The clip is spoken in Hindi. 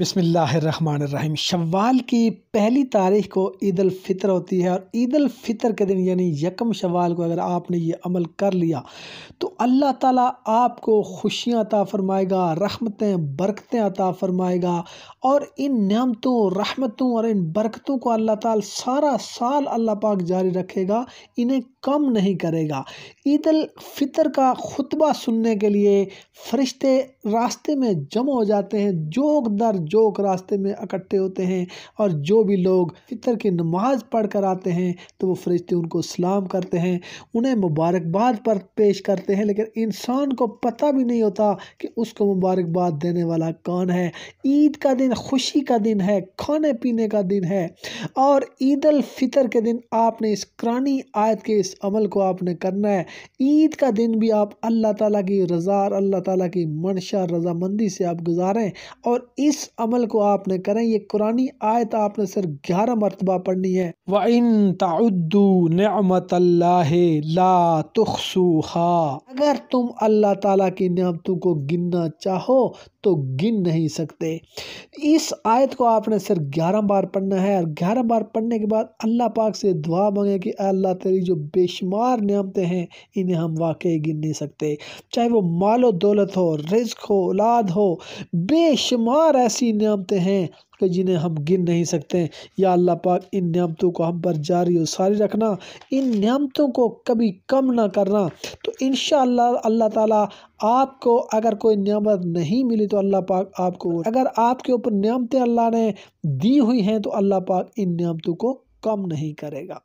बिसमीम शवाल की पहली तारीख को ईद अलफ़ितर होती है और ईद अलफ़ितर के दिन यानी यकम शवाल को अगर आपने ये अमल कर लिया तो अल्लाह ताला आपको खुशियाँ अता फ़रमाएगा रहमतें बरकतें अता फ़रमाएगा और इन नमतों रहमतों और इन बरकतों को अल्लाह ताला सारा साल अल्लाह पाक जारी रखेगा इन्हें कम नहीं करेगा ईद फ़ितर का खुतबा सुनने के लिए फ़रिश्ते रास्ते में जमा हो जाते हैं जोक दर जोक रास्ते में इकट्ठे होते हैं और जो भी लोग फितर की नमाज़ पढ़ कर आते हैं तो वो फ़रिश्ते उनको सलाम करते हैं उन्हें मुबारकबाद पर पेश करते हैं लेकिन इंसान को पता भी नहीं होता कि उसको मुबारकबाद देने वाला कौन है ईद का दिन खुशी का दिन है खाने पीने का दिन है और ईद फ़ितर के दिन आपने इस कुरानी आयत के इस इस अमल को आपने करना है ईद का दिन भी आप अल्लाह ताला की रज़ा और अल्लाह ताला की मनशा रजामंदी से आप गुजारें और इस अमल को आपने करें ये कुरानी आयत आपने सिर्फ ग्यारह मरतबा पढ़नी है व इन तद्दू नमत ला तुखसूहा अगर तुम अल्लाह ताला की नियमतों को गिनना चाहो तो गिन नहीं सकते इस आयत को आपने सिर्फ ग्यारह बार पढ़ना है और ग्यारह बार पढ़ने के बाद अल्लाह पाक से दुआ मांगे कि अल्लाह तेरी जो बेशुमार नियमतें हैं इन्हें हम वाकई गिन नहीं सकते चाहे वो मालो दौलत हो रिज्क हो औलाद हो बेशुमार ऐसी नियमतें हैं कि जिन्हें हम गिन नहीं सकते या अल्लाह पाक इन नियमतों को हम पर जारी और सारी रखना इन नियमतों को कभी कम ना करना तो इन अल्लाह ताला आपको अगर कोई नियमत नहीं मिली तो अल्लाह पाक आपको अगर आपके ऊपर नियामतें अल्लाह ने दी हुई हैं तो अल्लाह पाक इन नियमतों को कम नहीं करेगा